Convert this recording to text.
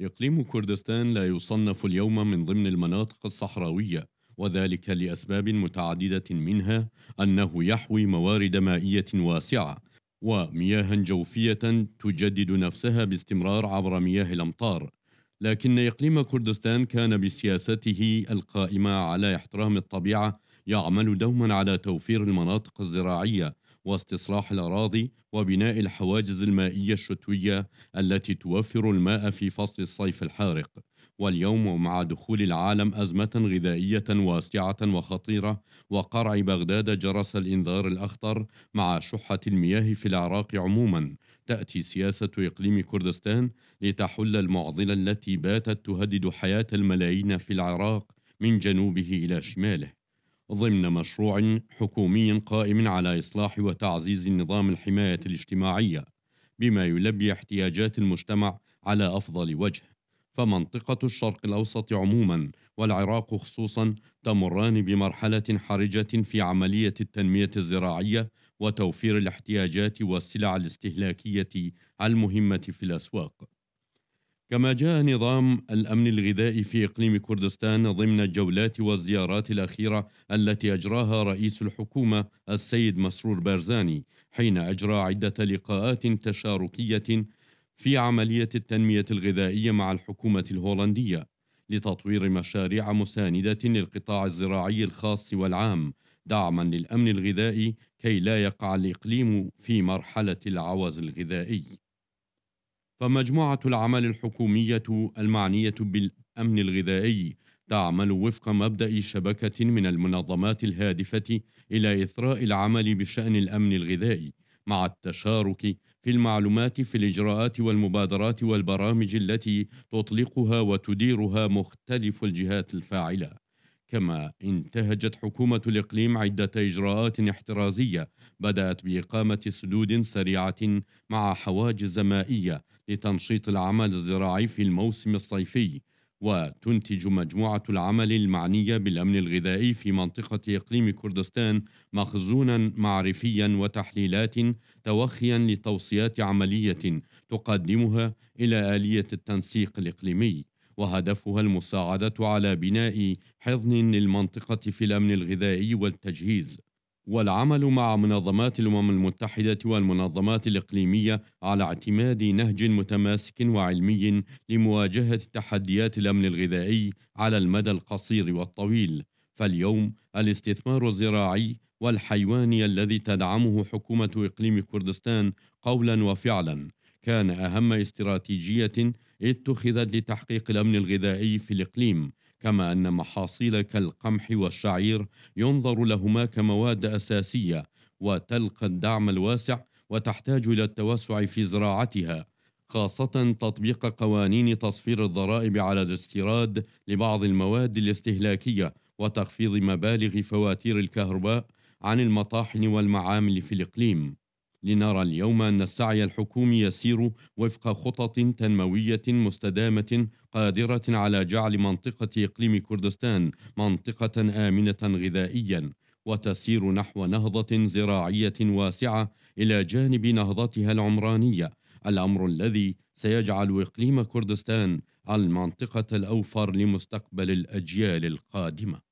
إقليم كردستان لا يصنف اليوم من ضمن المناطق الصحراوية وذلك لأسباب متعددة منها أنه يحوي موارد مائية واسعة ومياه جوفية تجدد نفسها باستمرار عبر مياه الأمطار لكن إقليم كردستان كان بسياسته القائمة على احترام الطبيعة يعمل دوما على توفير المناطق الزراعية واستصلاح الأراضي وبناء الحواجز المائية الشتوية التي توفر الماء في فصل الصيف الحارق واليوم ومع دخول العالم أزمة غذائية واسعة وخطيرة وقرع بغداد جرس الإنذار الأخطر مع شحة المياه في العراق عموما تأتي سياسة إقليم كردستان لتحل المعضلة التي باتت تهدد حياة الملايين في العراق من جنوبه إلى شماله ضمن مشروع حكومي قائم على إصلاح وتعزيز نظام الحماية الاجتماعية بما يلبي احتياجات المجتمع على أفضل وجه فمنطقة الشرق الأوسط عموما والعراق خصوصا تمران بمرحلة حرجة في عملية التنمية الزراعية وتوفير الاحتياجات والسلع الاستهلاكية المهمة في الأسواق كما جاء نظام الأمن الغذائي في إقليم كردستان ضمن الجولات والزيارات الأخيرة التي أجراها رئيس الحكومة السيد مسرور بارزاني حين أجرى عدة لقاءات تشاركية في عملية التنمية الغذائية مع الحكومة الهولندية لتطوير مشاريع مساندة للقطاع الزراعي الخاص والعام دعما للأمن الغذائي كي لا يقع الإقليم في مرحلة العوز الغذائي فمجموعة الأعمال الحكومية المعنية بالأمن الغذائي تعمل وفق مبدأ شبكة من المنظمات الهادفة إلى إثراء العمل بشأن الأمن الغذائي مع التشارك في المعلومات في الإجراءات والمبادرات والبرامج التي تطلقها وتديرها مختلف الجهات الفاعلة كما انتهجت حكومة الإقليم عدة إجراءات احترازية بدأت بإقامة سدود سريعة مع حواجز مائية لتنشيط العمل الزراعي في الموسم الصيفي وتنتج مجموعة العمل المعنية بالأمن الغذائي في منطقة إقليم كردستان مخزونا معرفيا وتحليلات توخيا لتوصيات عملية تقدمها إلى آلية التنسيق الإقليمي وهدفها المساعدة على بناء حضن للمنطقة في الأمن الغذائي والتجهيز والعمل مع منظمات الأمم المتحدة والمنظمات الإقليمية على اعتماد نهج متماسك وعلمي لمواجهة تحديات الأمن الغذائي على المدى القصير والطويل فاليوم الاستثمار الزراعي والحيواني الذي تدعمه حكومة إقليم كردستان قولا وفعلا كان أهم استراتيجية اتخذت لتحقيق الأمن الغذائي في الإقليم كما أن محاصيل كالقمح والشعير ينظر لهما كمواد أساسية وتلقى الدعم الواسع وتحتاج إلى التوسع في زراعتها خاصة تطبيق قوانين تصفير الضرائب على الاستيراد لبعض المواد الاستهلاكية وتخفيض مبالغ فواتير الكهرباء عن المطاحن والمعامل في الإقليم لنرى اليوم أن السعي الحكومي يسير وفق خطط تنموية مستدامة قادرة على جعل منطقة إقليم كردستان منطقة آمنة غذائيا وتسير نحو نهضة زراعية واسعة إلى جانب نهضتها العمرانية الأمر الذي سيجعل إقليم كردستان المنطقة الأوفر لمستقبل الأجيال القادمة